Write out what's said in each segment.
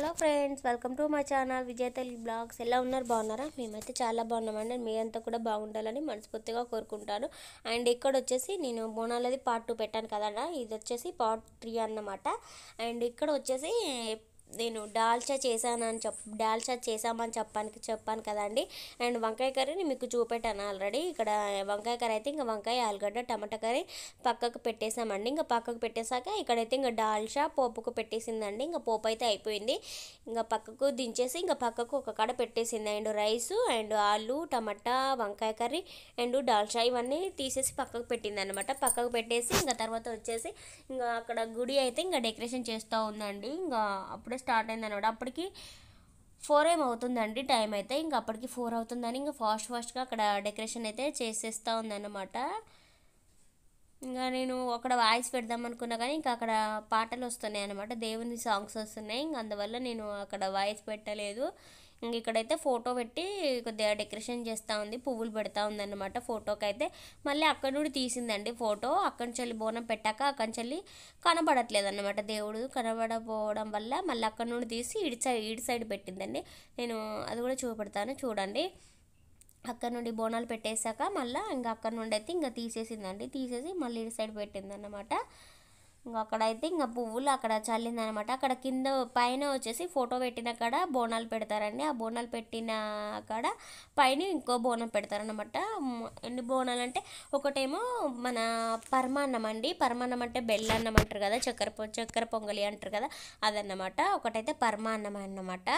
hello friends welcome to my channel Vijaya Telugu blogs ఎలా ఉన్నారు బాగున్నారా మేమైతే చాలా బాగున్నామండి మీరంతా కూడా బాగుండాలని మనస్ఫూర్తిగా కోరుకుంటాను అండ్ ఇక్కడ వచ్చేసి నేను బోనాలది పార్ట్ టూ పెట్టాను కదన్నా ఇది వచ్చేసి పార్ట్ త్రీ అన్నమాట అండ్ ఇక్కడ వచ్చేసి నేను డాల్చా చేశానని చెప్ డాల్చా చేసామని చెప్పాను చెప్పాను కదండి అండ్ వంకాయ కర్రీని మీకు చూపెట్టాను ఆల్రెడీ ఇక్కడ వంకాయ కర్రీ అయితే ఇంకా వంకాయ ఆలుగడ్డ టమాటా కర్రీ పక్కకు పెట్టేసామండి ఇంకా పక్కకు పెట్టేశాక ఇక్కడైతే ఇంకా డాల్చా పోపుకు పెట్టేసిందండి ఇంకా పోపు అయితే అయిపోయింది ఇంకా పక్కకు దించేసి ఇంకా పక్కకు ఒక కాడ పెట్టేసింది అండ్ రైస్ అండ్ ఆలు టమాటా వంకాయ కర్రీ అండ్ డాల్చా ఇవన్నీ తీసేసి పక్కకు పెట్టింది అనమాట పక్కకు పెట్టేసి ఇంకా తర్వాత వచ్చేసి ఇంకా అక్కడ గుడి అయితే ఇంకా డెకరేషన్ చేస్తూ ఉందండి ఇంకా అప్పుడే స్టార్ట్ అయింది అనమాట అప్పటికి ఫోర్ ఏం అవుతుందండి టైం అయితే ఇంకా అప్పటికి ఫోర్ అవుతుందని ఇంకా ఫాస్ట్ ఫాస్ట్గా అక్కడ డెకరేషన్ అయితే చేసేస్తూ ఉందన్నమాట ఇంకా నేను అక్కడ వాయిస్ పెడదాం అనుకున్నా కానీ ఇంకా అక్కడ పాటలు వస్తున్నాయి అనమాట దేవుని సాంగ్స్ వస్తున్నాయి ఇంకా అందువల్ల నేను అక్కడ వాయిస్ పెట్టలేదు ఇంక ఇక్కడైతే ఫోటో పెట్టి కొద్దిగా డెకరేషన్ చేస్తూ ఉంది పువ్వులు పెడతా ఉందన్నమాట ఫోటోకి అయితే మళ్ళీ అక్కడ నుండి తీసిందండి ఫోటో అక్కడి బోనం పెట్టాక అక్కడి కనబడట్లేదు అనమాట దేవుడు కనబడపోవడం వల్ల మళ్ళీ అక్కడ నుండి తీసి ఇడి సైడ్ ఇడి సైడ్ పెట్టిందండి నేను అది కూడా చూపెడతాను చూడండి అక్కడ నుండి బోనాలు పెట్టేశాక మళ్ళీ ఇంకా అక్కడ నుండి అయితే ఇంకా తీసేసిందండి తీసేసి మళ్ళీ ఇటు సైడ్ పెట్టింది అన్నమాట ఇంకా అక్కడైతే ఇంకా పువ్వులు అక్కడ చల్లింది అనమాట అక్కడ కింద పైన వచ్చేసి ఫోటో పెట్టిన కాడ బోనాలు పెడతారండి ఆ బోనాలు పెట్టిన కాడ పైన ఇంకో బోనం పెడతారనమాట ఎన్ని బోనాలు అంటే ఒకటేమో మన పరమాన్నం అండి పరమాన్నం అంటే బెల్లన్నం అంటారు కదా చక్కెర పొ చక్కెర పొంగలి అంటారు కదా అదన్నమాట ఒకటైతే పరమాన్నం అన్నమాట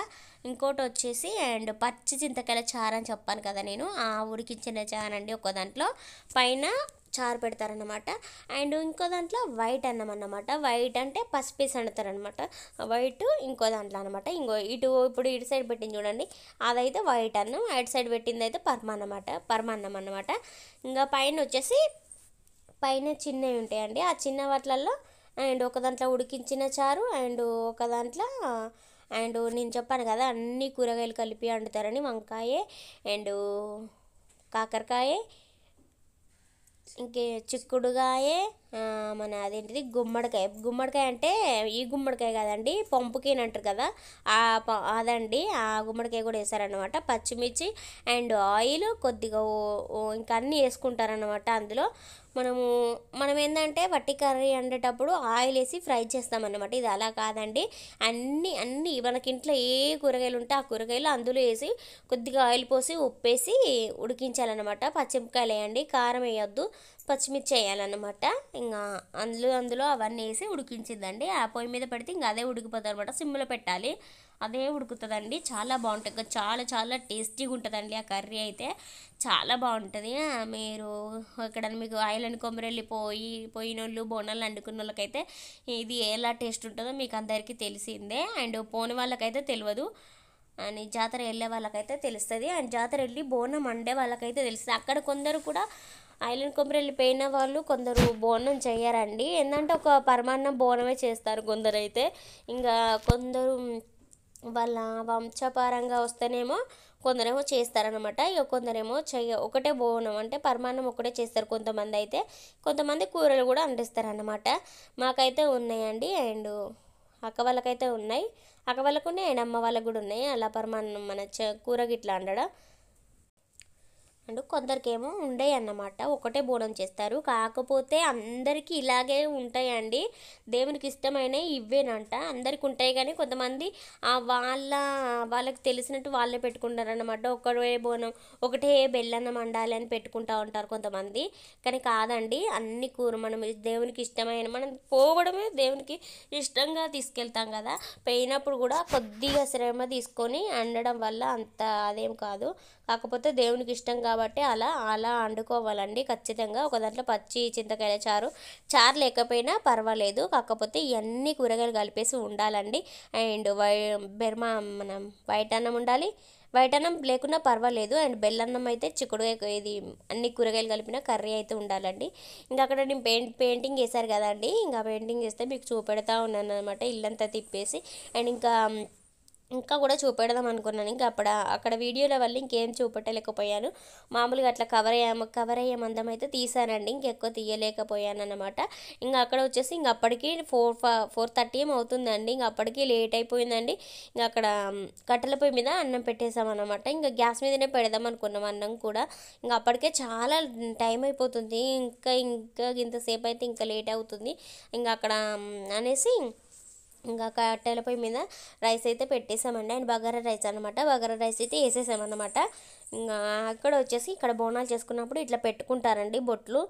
ఇంకోటి వచ్చేసి అండ్ పచ్చి చింతకాయల చారని చెప్పాను కదా నేను ఆ ఉడికించిన చారండి ఒక దాంట్లో పైన చారు పెడతారనమాట అండ్ ఇంకో దాంట్లో వైట్ అన్నం అన్నమాట వైట్ అంటే పసిపీస్ అంటారనమాట వైట్ ఇంకో దాంట్లో అనమాట ఇంకో ఇటు ఇప్పుడు ఇటు సైడ్ పెట్టింది చూడండి అదైతే వైట్ అన్నం అటు సైడ్ పెట్టింది అయితే పర్మ అన్నమాట అన్నం అనమాట ఇంకా పైన వచ్చేసి పైన చిన్నవి ఉంటాయండి ఆ చిన్న వాటిలలో అండ్ ఒక దాంట్లో ఉడికించిన చారు అండ్ ఒక దాంట్లో అండ్ నేను చెప్పాను కదా అన్ని కూరగాయలు కలిపి వండుతారని వంకాయ అండ్ కాకరకాయ ఇంకే చిక్కుడుగాయే మన అదేంటిది గుమ్మడికాయ గుమ్మడికాయ అంటే ఈ గుమ్మడికాయ కదండి పంపుకేన్ అంటారు కదా ఆ అదండి ఆ గుమ్మడికాయ కూడా వేసారనమాట పచ్చిమిర్చి అండ్ ఆయిల్ కొద్దిగా ఇంకా అన్నీ వేసుకుంటారనమాట అందులో మనము మనం ఏంటంటే వట్టి కర్రీ వండేటప్పుడు ఆయిల్ వేసి ఫ్రై చేస్తామన్నమాట ఇది అలా కాదండి అన్నీ అన్నీ మనకి ఇంట్లో ఏ కూరగాయలు ఉంటే ఆ కూరగాయలు అందులో వేసి కొద్దిగా ఆయిల్ పోసి ఉప్పేసి ఉడికించాలన్నమాట పచ్చిమిరపకాయలు వేయండి కారం వేయొద్దు పచ్చిమిర్చి వేయాలన్నమాట ఇంకా అందులో అందులో అవన్నీ వేసి ఉడికించిందండి ఆ పొయ్యి మీద పెడితే ఇంకా అదే ఉడికిపోతుంది అనమాట సిమ్లో పెట్టాలి అదే ఉడుకుతుందండి చాలా బాగుంటుంది చాలా చాలా టేస్టీగా ఉంటుందండి ఆ కర్రీ అయితే చాలా బాగుంటుంది మీరు ఇక్కడ మీకు ఆయిల్ అని కొమ్మరెళ్ళి పోయి పోయినోళ్ళు బోనాలు అండుకున్న వాళ్ళకైతే ఇది ఎలా టేస్ట్ ఉంటుందో మీకు అందరికీ తెలిసిందే అండ్ పోని వాళ్ళకైతే తెలియదు అని జాతర వెళ్ళే వాళ్ళకైతే తెలుస్తుంది అండ్ జాతర వెళ్ళి బోనం వండే వాళ్ళకైతే తెలుస్తుంది అక్కడ కొందరు కూడా ఐలాండ్ కొబ్బరి వెళ్ళిపోయిన వాళ్ళు కొందరు బోనం చేయరండి ఏంటంటే ఒక పరమాన్నం బోనమే చేస్తారు కొందరైతే ఇంకా కొందరు వాళ్ళ వంశపారంగా వస్తేనేమో కొందరేమో చేస్తారనమాట ఇక కొందరేమో చెయ్య ఒకటే బోనం అంటే పరమాన్నం ఒకటే చేస్తారు కొంతమంది అయితే కొంతమంది కూరలు కూడా అందిస్తారనమాట మాకైతే ఉన్నాయండి అండ్ అక్క వాళ్ళకైతే ఉన్నాయి అక్క వాళ్ళకు ఉన్నాయి అమ్మ వాళ్ళకు కూడా ఉన్నాయి అలా పరమాన్నం మన కూర గిట్లా అండడా అండ్ కొందరికేమో ఉండే అన్నమాట ఒకటే బోనం చేస్తారు కాకపోతే అందరికీ ఇలాగే ఉంటాయండి దేవునికి ఇష్టమైన ఇవ్వేనంట అందరికి ఉంటాయి కానీ కొంతమంది ఆ వాళ్ళ వాళ్ళకి తెలిసినట్టు వాళ్ళే పెట్టుకుంటారనమాట ఒకటే బోనం ఒకటే బెల్లన్న వండాలి అని పెట్టుకుంటా ఉంటారు కొంతమంది కానీ కాదండి అన్ని కూర మనం దేవునికి ఇష్టమైన మనం పోవడమే దేవునికి ఇష్టంగా తీసుకెళ్తాం కదా పోయినప్పుడు కూడా కొద్దిగా శ్రమ తీసుకొని అండడం వల్ల అంత అదేం కాదు కాకపోతే దేవునికి ఇష్టం కాబట్టి కాబట్టి అలా అలా వండుకోవాలండి ఖచ్చితంగా ఒక దాంట్లో పచ్చి చింతకాయల చారు చారు లేకపోయినా పర్వాలేదు కాకపోతే ఇవన్నీ కూరగాయలు కలిపేసి ఉండాలండి అండ్ వై బెర్మా మనం వైట్ అన్నం ఉండాలి వైట్ అన్నం లేకున్నా పర్వాలేదు అండ్ బెల్లన్నం అయితే చిక్కుడు ఇది అన్ని కూరగాయలు కలిపిన కర్రీ అయితే ఉండాలండి ఇంకా అక్కడ నేను పెయింట్ పెయింటింగ్ వేశారు కదండి ఇంకా పెయింటింగ్ చేస్తే మీకు చూపెడతా ఉన్నాను అనమాట ఇల్లంతా తిప్పేసి అండ్ ఇంకా ఇంకా కూడా చూపెడదాం అనుకున్నాను ఇంకా అక్కడ అక్కడ వీడియోల వల్ల ఇంకేం చూపెట్టలేకపోయాను మామూలుగా అట్లా కవర్ అయ్యాము కవర్ అయ్యే మందం అయితే తీసానండి ఇంకెక్కువ తీయలేకపోయాను అనమాట ఇంకా అక్కడ వచ్చేసి ఇంక అప్పటికి ఫోర్ ఫోర్ థర్టీ ఏం అవుతుందండి ఇంక అప్పటికి లేట్ అయిపోయిందండి ఇంకా అక్కడ కట్టెల పొయ్యి మీద అన్నం పెట్టేసామన్నమాట ఇంకా గ్యాస్ మీదనే పెడదాం అనుకున్నాం అన్నం కూడా ఇంకా అప్పటికే చాలా టైం అయిపోతుంది ఇంకా ఇంకా ఇంతసేపు అయితే ఇంకా లేట్ అవుతుంది ఇంకా అక్కడ అనేసి ఇంకా కట్టెల పొయ్యి మీద రైస్ అయితే పెట్టేసామండి అండ్ బగారా రైస్ అనమాట బగారా రైస్ అయితే వేసేసామన్నమాట ఇంకా అక్కడ వచ్చేసి ఇక్కడ బోనాలు చేసుకున్నప్పుడు ఇట్లా పెట్టుకుంటారండి బొట్లు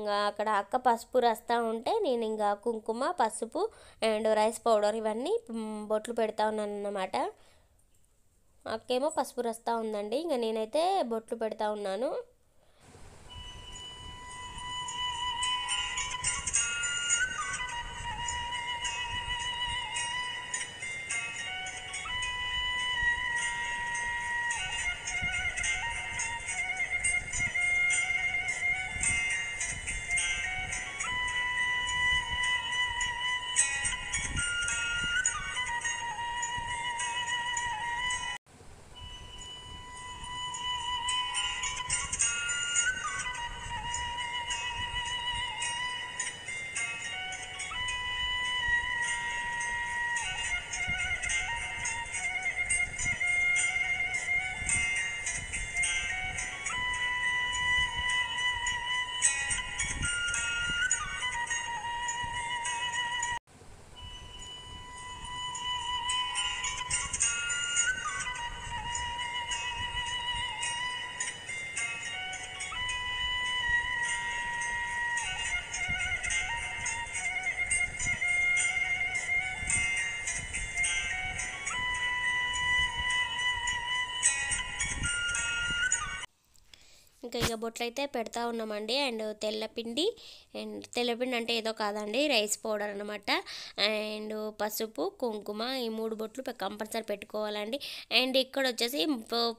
ఇంకా అక్కడ అక్క పసుపు రస్తా ఉంటే నేను ఇంకా కుంకుమ పసుపు అండ్ రైస్ పౌడర్ ఇవన్నీ బొట్లు పెడతా ఉన్నాను అన్నమాట అక్కేమో పసుపు రస్తా ఉందండి ఇంకా నేనైతే బొట్లు పెడతా ఉన్నాను ఇంకా ఇక బొట్లు అయితే పెడతా ఉన్నామండి అండ్ తెల్లపిండి అండ్ తెల్లపిండి అంటే ఏదో కాదండి రైస్ పౌడర్ అనమాట అండ్ పసుపు కుంకుమ ఈ మూడు బొట్లు కంపల్సరీ పెట్టుకోవాలండి అండ్ ఇక్కడ వచ్చేసి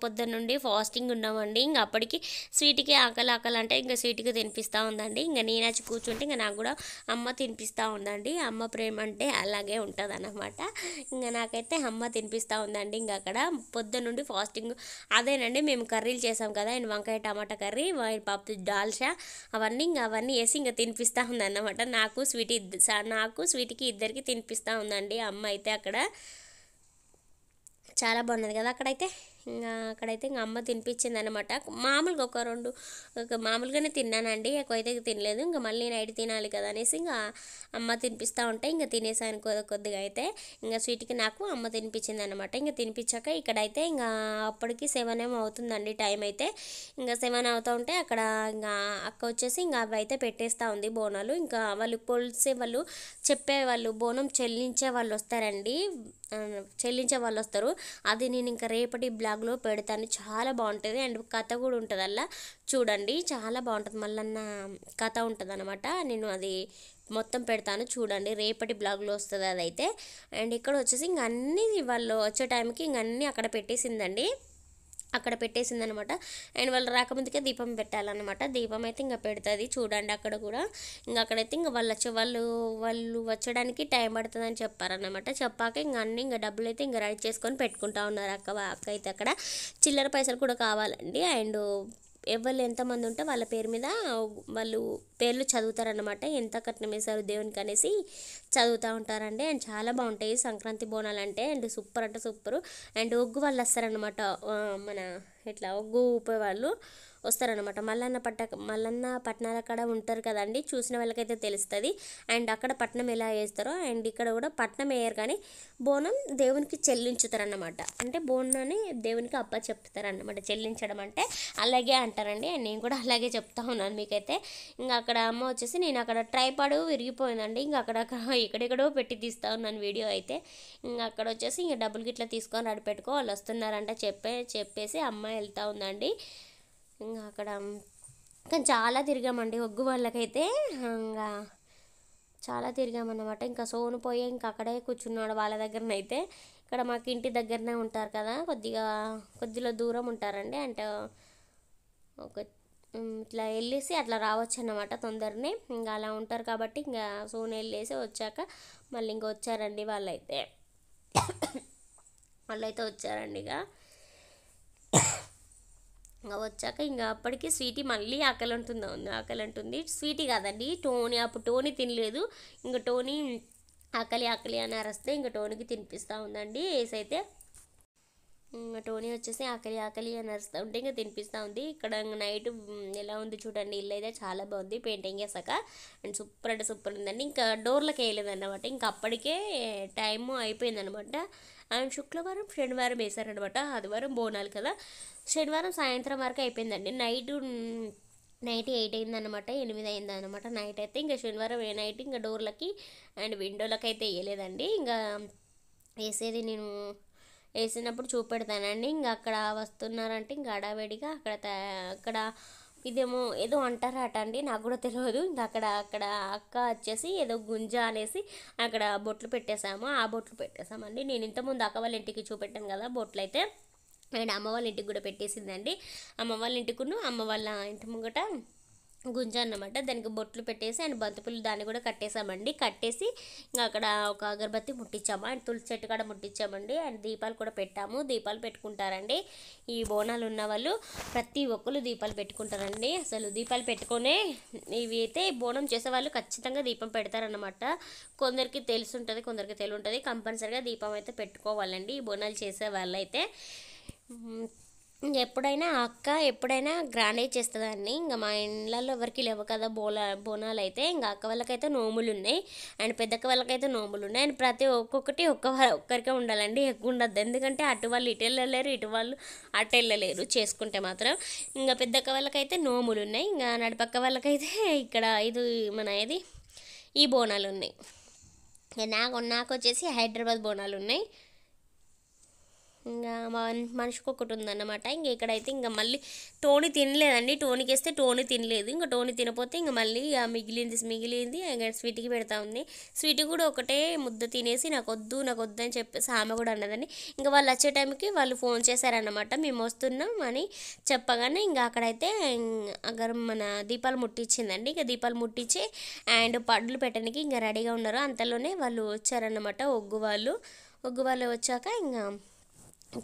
పొద్దున్న నుండి ఫాస్టింగ్ ఉన్నామండి ఇంకా అప్పటికి స్వీట్కి ఆకలి ఆకలి అంటే ఇంకా స్వీట్కి తినిపిస్తూ ఉందండి ఇంకా నేను వచ్చి కూర్చుంటే ఇంకా నాకు కూడా అమ్మ తినిపిస్తూ ఉందండి అమ్మ ప్రేమ అంటే అలాగే ఉంటుంది అనమాట ఇంకా నాకైతే అమ్మ తినిపిస్తూ ఉందండి ఇంకా అక్కడ పొద్దున్న నుండి ఫాస్టింగ్ అదేనండి మేము కర్రీలు చేసాం కదా అండ్ వంకాయ టమాటా కర్రీ పప్పు డాల్షా అవన్నీ ఇంకా అవన్నీ వేసి ఇంకా తినిపిస్తూ ఉందన్నమాట నాకు స్వీట్ నాకు స్వీట్కి ఇద్దరికి తినిపిస్తూ ఉందండి అమ్మ అయితే అక్కడ చాలా బాగున్నది కదా అక్కడైతే అక్కడైతే ఇంకా అమ్మ తినిపించింది అనమాట మామూలుగా ఒక రెండు మామూలుగానే తిన్నానండి ఎక్కువైతే తినలేదు ఇంకా మళ్ళీ నైట్ తినాలి కదా అనేసి ఇంకా అమ్మ తినిపిస్తూ ఉంటే ఇంకా తినేసాను కొద్దిగా అయితే ఇంకా స్వీట్కి నాకు అమ్మ తినిపించింది అనమాట ఇంకా తినిపించాక ఇక్కడైతే ఇంకా అప్పటికి సెవెన్ ఏమో అవుతుందండి టైం అయితే ఇంకా సెవెన్ అవుతూ ఉంటే అక్కడ ఇంకా అక్క వచ్చేసి ఇంకా అవి అయితే పెట్టేస్తూ ఉంది బోనాలు ఇంకా వాళ్ళు పోల్సే వాళ్ళు చెప్పేవాళ్ళు బోనం చెల్లించే వాళ్ళు వస్తారండి చెల్లించే వాళ్ళు వస్తారు అది నేను ఇంకా రేపటి బ్లాగ్లో పెడతాను చాలా బాగుంటుంది అండ్ కథ కూడా ఉంటుంది అలా చూడండి చాలా బాగుంటుంది మళ్ళన్న కథ ఉంటుంది అనమాట నేను అది మొత్తం పెడతాను చూడండి రేపటి బ్లాగ్లో వస్తుంది అదైతే అండ్ ఇక్కడ వచ్చేసి ఇంక అన్నీ వాళ్ళు వచ్చే టైంకి ఇంక అన్నీ అక్కడ పెట్టేసిందండి అక్కడ పెట్టేసిందనమాట అండ్ వాళ్ళు రాకముందుకే దీపం పెట్టాలన్నమాట దీపం అయితే ఇంకా పెడుతుంది చూడండి అక్కడ కూడా ఇంకా అక్కడైతే ఇంకా వాళ్ళు వచ్చే వాళ్ళు వాళ్ళు వచ్చడానికి టైం పడుతుంది అని చెప్పారనమాట చెప్పాక ఇంకా అన్నీ ఇంకా డబ్బులు అయితే ఇంకా రెడీ చేసుకొని పెట్టుకుంటా ఉన్నారు అక్క అక్క అయితే అక్కడ చిల్లర పైసలు కూడా కావాలండి అండ్ ఎవరు ఎంతమంది ఉంటే వాళ్ళ పేరు మీద వాళ్ళు పేర్లు చదువుతారనమాట ఎంత కట్నం వేశారు దేవునికి అనేసి చదువుతూ ఉంటారండి అండ్ చాలా బాగుంటాయి సంక్రాంతి బోనాలు అంటే అండ్ సూపర్ అంటే సూపరు అండ్ ఒగ్గు వాళ్ళు వస్తారనమాట మన ఇట్లా ఒగ్గు ఊపే వాళ్ళు వస్తారనమాట మల్లన్న పట్ట మల్లన్న పట్టణాలు అక్కడ ఉంటారు కదండి చూసిన వాళ్ళకైతే తెలుస్తుంది అండ్ అక్కడ పట్నం ఎలా వేస్తారో అండ్ ఇక్కడ కూడా పట్నం వేయరు కానీ బోనం దేవునికి చెల్లించుతారన్నమాట అంటే బోనాన్ని దేవునికి అప్ప చెప్తారన్నమాట చెల్లించడం అంటే అలాగే అంటారండి అండ్ నేను కూడా అలాగే చెప్తా ఉన్నాను మీకైతే ఇంకా అక్కడ అమ్మ వచ్చేసి నేను అక్కడ ట్రైపాడు విరిగిపోయిందండి ఇంకా అక్కడ ఎక్కడెక్కడో పెట్టి తీస్తా ఉన్నాను వీడియో అయితే ఇంకా అక్కడ వచ్చేసి ఇంకా డబ్బులు గిట్లా తీసుకొని అడిపెట్టుకో వాళ్ళు వస్తున్నారంట చెప్పే చెప్పేసి అమ్మాయి వెళ్తూ ఉందండి ఇంకా అక్కడ కానీ చాలా తిరిగామండి ఒగ్గు వాళ్ళకైతే ఇంకా చాలా తిరిగామన్నమాట ఇంకా సోను పోయి ఇంకా అక్కడే కూర్చున్నాడు వాళ్ళ దగ్గరనైతే ఇక్కడ మాకు ఇంటి దగ్గరనే ఉంటారు కదా కొద్దిగా కొద్దిలో దూరం ఉంటారండి అంటే ఒక ఇట్లా వెళ్ళేసి అట్లా రావచ్చు అన్నమాట తొందరనే ఇంకా అలా ఉంటారు కాబట్టి ఇంకా సోన్ వెళ్ళేసి వచ్చాక మళ్ళీ ఇంకా వచ్చారండి వాళ్ళైతే వాళ్ళైతే వచ్చారండి ఇక ఇంకా వచ్చాక ఇంకా అప్పటికి స్వీటీ మళ్ళీ ఆకలి అంటుందా ఉంది ఆకలి ఉంటుంది స్వీటీ కాదండి టోనీ అప్పుడు టోనీ తినలేదు ఇంకా టోనీ ఆకలి ఆకలి అని అరస్తే ఇంకా టోనీకి తినిపిస్తూ ఉందండి ఏసైతే టోనీ వచ్చేసి ఆకలి ఆకలి అని అరుస్తూ ఉంటే ఇంకా తినిపిస్తూ ఉంది ఇక్కడ నైట్ ఎలా ఉంది చూడండి ఇల్లు అయితే చాలా బాగుంది పెయింటింగ్ వేసాక అండ్ సూపర్ అంటే సూపర్ ఉందండి ఇంకా డోర్లకి వేయలేదు అనమాట ఇంకా అప్పటికే టైము అయిపోయిందనమాట అండ్ శుక్రవారం శనివారం వేశారనమాట ఆదివారం బోనాలు కదా శనివారం సాయంత్రం వరకు అయిపోయిందండి నైట్ నైట్ ఎయిట్ అయిందనమాట ఎనిమిది అయిందనమాట నైట్ అయితే ఇంకా శనివారం నైట్ ఇంకా డోర్లకి అండ్ విండోలకి అయితే వేయలేదండి ఇంకా వేసేది నేను వేసినప్పుడు చూపెడతానండి ఇంక అక్కడ వస్తున్నారంటే ఇంకా అడావిడిగా అక్కడ అక్కడ ఇదేమో ఏదో అంటారట అండి నాకు కూడా తెలియదు ఇంకా అక్కడ అక్కడ అక్క వచ్చేసి ఏదో గుంజ అనేసి అక్కడ బొట్లు పెట్టేశాము ఆ బొట్లు పెట్టేశామండి నేను ఇంతకుముందు అక్క వాళ్ళ ఇంటికి చూపెట్టాను కదా బొట్లు అయితే అండ్ అమ్మ వాళ్ళ ఇంటికి కూడా పెట్టేసిందండి అమ్మ వాళ్ళ ఇంటికును అమ్మ వాళ్ళ ఇంటి ముంగట గుంజ అన్నమాట దానికి బొట్లు పెట్టేసి అండ్ బంతిపూలు దాన్ని కూడా కట్టేసామండి కట్టేసి అక్కడ ఒక అగరబత్తి ముట్టించాము అండ్ తులసి చెట్టు కూడా ముట్టించామండి అండ్ దీపాలు కూడా పెట్టాము దీపాలు పెట్టుకుంటారండి ఈ బోనాలు ఉన్న వాళ్ళు ప్రతి ఒక్కరు దీపాలు పెట్టుకుంటారండి అసలు దీపాలు పెట్టుకునే ఇవి అయితే బోనం చేసే వాళ్ళు ఖచ్చితంగా దీపం పెడతారనమాట కొందరికి తెలుసుంటుంది కొందరికి తెలివి ఉంటుంది కంపల్సరిగా దీపం అయితే పెట్టుకోవాలండి ఈ బోనాలు చేసే వాళ్ళైతే ఎప్పుడైనా అక్క ఎప్పుడైనా గ్రాండేజ్ చేస్తుందండి ఇంకా మా ఇండ్లలో ఎవరికి లేవు కదా బోల బోనాలు అయితే ఇంకా అక్క వాళ్ళకైతే నోములు ఉన్నాయి అండ్ పెద్దక్క వాళ్ళకైతే నోములు ఉన్నాయి అండ్ ప్రతి ఒక్కొక్కటి ఒక్క ఒక్కరికే ఉండాలండి ఎక్కువ ఉండద్దు ఎందుకంటే అటు వాళ్ళు ఇటు వెళ్ళలేరు ఇటు వాళ్ళు అటు వెళ్ళలేరు చేసుకుంటే మాత్రం ఇంకా పెద్దక్క వాళ్ళకైతే నోములు ఉన్నాయి ఇంకా నడిపక్క వాళ్ళకైతే ఇక్కడ ఇది మన ఇది ఈ బోనాలు ఉన్నాయి నాకు నాకు వచ్చేసి హైదరాబాద్ బోనాలు ఉన్నాయి ఇంకా మనిషికి ఒకటి ఉందన్నమాట ఇంక ఇక్కడైతే ఇంకా మళ్ళీ టోని తినలేదండి టోనికి వేస్తే టోని తినలేదు ఇంకా టోని తినపోతే ఇంకా మళ్ళీ మిగిలింది మిగిలింది ఇంకా స్వీట్కి పెడతా ఉంది స్వీట్ కూడా ఒకటే ముద్ద తినేసి నాకు వద్దు నాకు వద్దు అని చెప్పేసి ఆమె కూడా అన్నదండి ఇంకా వాళ్ళు వచ్చే టైంకి వాళ్ళు ఫోన్ చేశారన్నమాట మేము వస్తున్నాం అని చెప్పగానే ఇంకా అక్కడైతే గరం మన దీపాలు ముట్టించిందండి ఇంకా దీపాలు ముట్టించి అండ్ పడ్లు పెట్టడానికి ఇంకా రెడీగా ఉన్నారు అంతలోనే వాళ్ళు వచ్చారన్నమాట ఒగ్గు వాళ్ళు ఒగ్గు వాళ్ళు వచ్చాక ఇంకా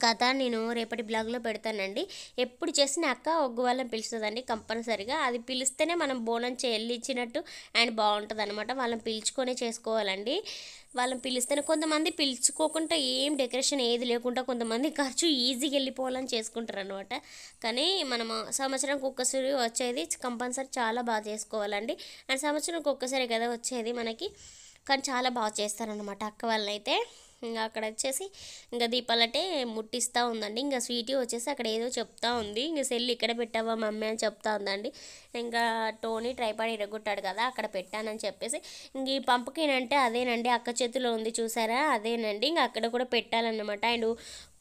కథ నేను రేపటి బ్లాగ్లో పెడతానండి ఎప్పుడు చేసిన అక్క ఒగ్గు వాళ్ళని పిలుస్తుందండి కంపల్సరిగా అది పిలిస్తేనే మనం బోనం చెల్లి ఇచ్చినట్టు అండ్ బాగుంటుంది అనమాట వాళ్ళని పిలుచుకొనే చేసుకోవాలండి వాళ్ళని పిలిస్తేనే కొంతమంది పిలుచుకోకుండా ఏం డెకరేషన్ ఏది లేకుండా కొంతమంది ఖర్చు ఈజీగా వెళ్ళిపోవాలని చేసుకుంటారు అనమాట కానీ మనం సంవత్సరానికి ఒక్కసారి వచ్చేది కంపల్సరీ చాలా బాగా చేసుకోవాలండి అండ్ సంవత్సరానికి ఒక్కసారి కదా వచ్చేది మనకి కానీ చాలా బాగా చేస్తారనమాట అక్క వాళ్ళైతే ఇంకా అక్కడ వచ్చేసి ఇంకా దీపాలంటే ముట్టిస్తూ ఉందండి ఇంకా స్వీటీ వచ్చేసి అక్కడ ఏదో చెప్తా ఉంది ఇంకా సెల్ ఇక్కడ పెట్టావా మమ్మీ అని చెప్తా ఉందండి ఇంకా టోనీ ట్రైపాడ్ ఇరగొట్టాడు కదా అక్కడ పెట్టానని చెప్పేసి ఇంక ఈ పంపకిన్ అంటే అదేనండి అక్క చేతిలో ఉంది చూసారా అదేనండి ఇంకా అక్కడ కూడా పెట్టాలన్నమాట అండ్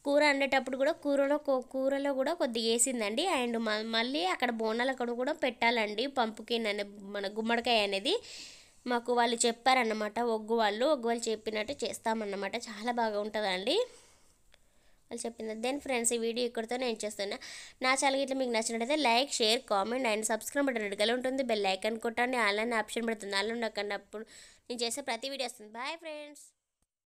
కూర వండేటప్పుడు కూడా కూరలో కూరలో కూడా కొద్దిగా వేసిందండి అండ్ మళ్ళీ అక్కడ బోనాలు అక్కడ కూడా పెట్టాలండి పంపుకిన్ అనే మన గుమ్మడికాయ అనేది మాకు వాళ్ళు చెప్పారన్నమాట ఒగ్గు వాళ్ళు ఒగ్గు వాళ్ళు చెప్పినట్టు చేస్తామన్నమాట చాలా బాగా ఉంటుందండి వాళ్ళు చెప్పింది దెన్ ఫ్రెండ్స్ ఈ వీడియో ఇక్కడితో నేను చేస్తున్నా నా ఛానల్ ఇట్లా మీకు నచ్చినట్టయితే like share comment and subscribe button రెడ్గా ఉంటుంది బెల్ లైక్ అనుకుంటాను ఆన్లైన్ ఆప్షన్ పెడుతుంది ఆన్లైన్ అప్పుడు నేను చేసే ప్రతి వీడియో వస్తుంది బాయ్ ఫ్రెండ్స్